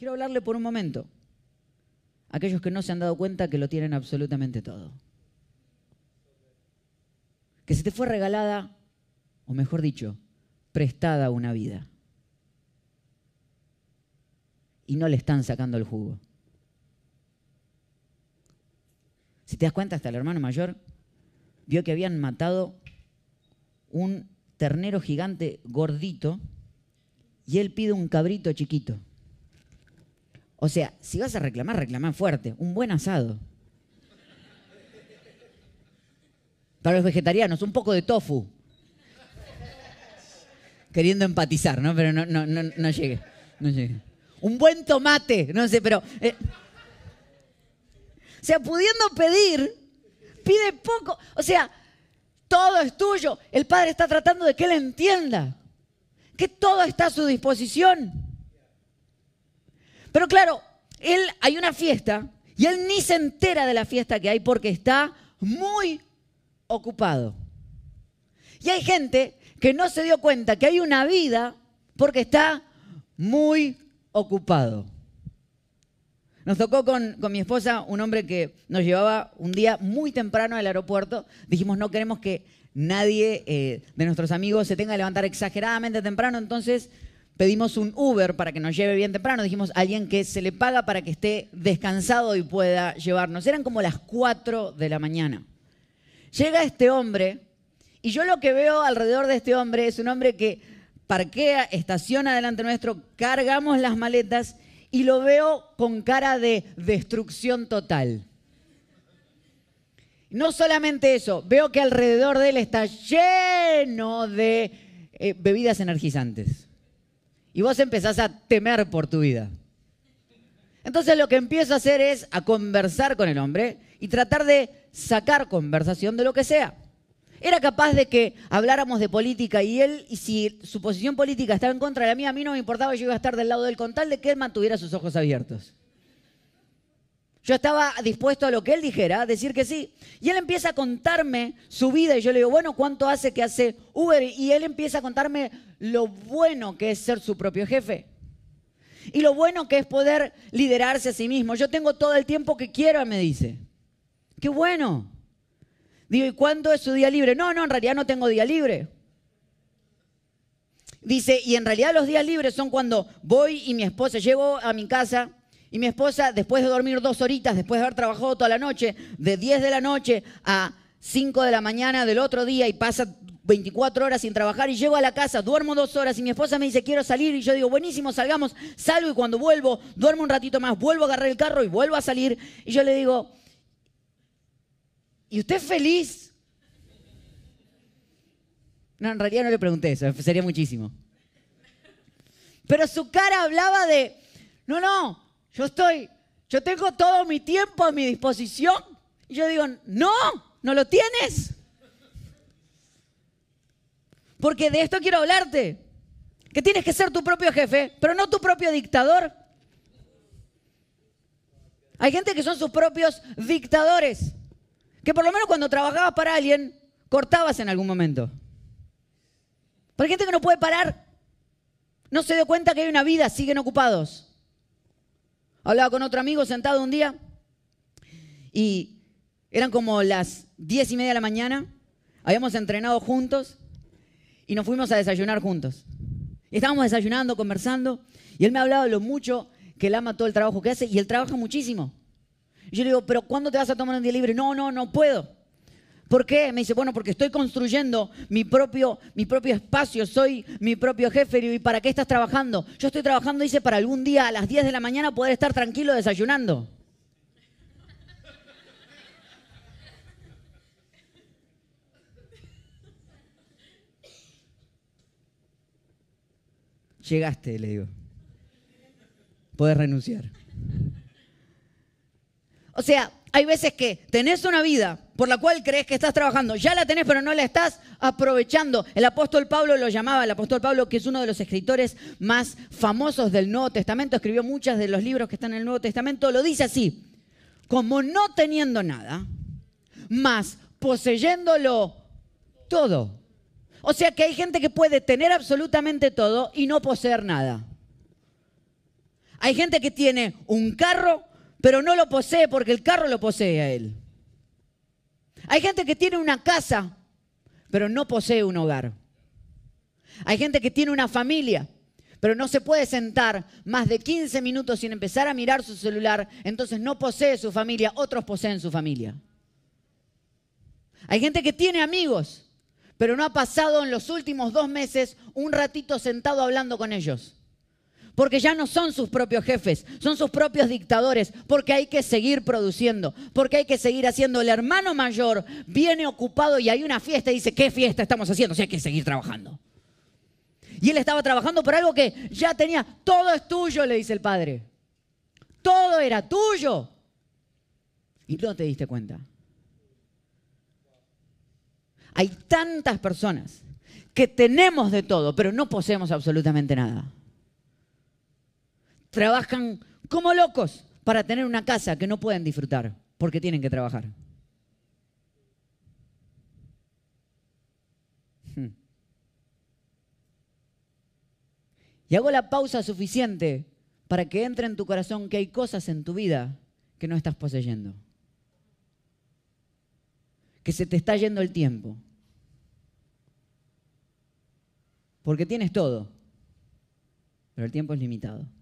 Quiero hablarle por un momento a aquellos que no se han dado cuenta que lo tienen absolutamente todo. Que se te fue regalada, o mejor dicho, prestada una vida. Y no le están sacando el jugo. Si te das cuenta, hasta el hermano mayor vio que habían matado un ternero gigante gordito y él pide un cabrito chiquito. O sea, si vas a reclamar, reclamá fuerte. Un buen asado. Para los vegetarianos, un poco de tofu. Queriendo empatizar, ¿no? Pero no, no, no, No Un buen tomate, no sé, pero. Eh. O sea, pudiendo pedir, pide poco. O sea, todo es tuyo. El Padre está tratando de que Él entienda que todo está a su disposición. Pero claro, él hay una fiesta y él ni se entera de la fiesta que hay porque está muy ocupado. Y hay gente que no se dio cuenta que hay una vida porque está muy ocupado. Nos tocó con, mi esposa un hombre que nos llevaba un día muy temprano al aeropuerto. Dijimos, no queremos que nadie eh, de nuestros amigos se tenga que levantar exageradamente temprano, entonces pedimos un Uber para que nos lleve bien temprano, dijimos alguien que se le paga para que esté descansado y pueda llevarnos. Eran como las 4 de la mañana. Llega este hombre y yo lo que veo alrededor de este hombre es un hombre que parquea, estaciona delante nuestro, cargamos las maletas y lo veo con cara de destrucción total. No solamente eso, veo que alrededor de él está lleno de eh, bebidas energizantes y vos empezás a temer por tu vida. Entonces lo que empiezo a hacer es a conversar con el hombre y tratar de sacar conversación de lo que sea. Era capaz de que habláramos de política y él, y si su posición política estaba en contra de la mía, a mí no me importaba, yo iba a estar del lado del contal de que él mantuviera sus ojos abiertos. Yo estaba dispuesto a lo que él dijera, a decir que sí. Y él empieza a contarme su vida y yo le digo, bueno, ¿cuánto hace que hace Uber? Y él empieza a contarme lo bueno que es ser su propio jefe. Y lo bueno que es poder liderarse a sí mismo. Yo tengo todo el tiempo que quiero, me dice. Qué bueno. Digo, ¿y cuándo es su día libre? No, no, en realidad no tengo día libre. Dice, y en realidad los días libres son cuando voy y mi esposa, llego a mi casa, y mi esposa, después de dormir dos horitas, después de haber trabajado toda la noche, de 10 de la noche a 5 de la mañana del otro día y pasa 24 horas sin trabajar y llego a la casa, duermo dos horas y mi esposa me dice quiero salir y yo digo buenísimo, salgamos, salgo y cuando vuelvo, duermo un ratito más, vuelvo a agarrar el carro y vuelvo a salir y yo le digo, ¿y usted es feliz? No, en realidad no le pregunté eso, sería muchísimo. Pero su cara hablaba de, no, no, yo estoy, yo tengo todo mi tiempo a mi disposición. Y yo digo, no, no lo tienes. Porque de esto quiero hablarte. Que tienes que ser tu propio jefe, pero no tu propio dictador. Hay gente que son sus propios dictadores. Que por lo menos cuando trabajabas para alguien, cortabas en algún momento. Pero hay gente que no puede parar. No se dio cuenta que hay una vida, siguen ocupados. Hablaba con otro amigo sentado un día y eran como las diez y media de la mañana, habíamos entrenado juntos y nos fuimos a desayunar juntos. estábamos desayunando, conversando, y él me ha hablado de lo mucho que él ama todo el trabajo que hace, y él trabaja muchísimo. yo le digo, pero ¿cuándo te vas a tomar un día libre? No, no, no puedo. ¿Por qué? Me dice, bueno, porque estoy construyendo mi propio, mi propio espacio, soy mi propio jefe. ¿Y para qué estás trabajando? Yo estoy trabajando, dice, para algún día a las 10 de la mañana poder estar tranquilo desayunando. Llegaste, le digo. Puedes renunciar. O sea, hay veces que tenés una vida por la cual crees que estás trabajando, ya la tenés pero no la estás aprovechando. El apóstol Pablo lo llamaba, el apóstol Pablo que es uno de los escritores más famosos del Nuevo Testamento, escribió muchos de los libros que están en el Nuevo Testamento, lo dice así, como no teniendo nada, más poseyéndolo todo. O sea que hay gente que puede tener absolutamente todo y no poseer nada. Hay gente que tiene un carro, pero no lo posee porque el carro lo posee a él. Hay gente que tiene una casa, pero no posee un hogar. Hay gente que tiene una familia, pero no se puede sentar más de 15 minutos sin empezar a mirar su celular, entonces no posee su familia, otros poseen su familia. Hay gente que tiene amigos, pero no ha pasado en los últimos dos meses un ratito sentado hablando con ellos porque ya no son sus propios jefes, son sus propios dictadores, porque hay que seguir produciendo, porque hay que seguir haciendo. El hermano mayor viene ocupado y hay una fiesta y dice, ¿qué fiesta estamos haciendo? O sea, hay que seguir trabajando. Y él estaba trabajando por algo que ya tenía, todo es tuyo, le dice el padre. Todo era tuyo. Y no te diste cuenta. Hay tantas personas que tenemos de todo, pero no poseemos absolutamente nada trabajan como locos para tener una casa que no pueden disfrutar porque tienen que trabajar. Hmm. Y hago la pausa suficiente para que entre en tu corazón que hay cosas en tu vida que no estás poseyendo. Que se te está yendo el tiempo. Porque tienes todo, pero el tiempo es limitado.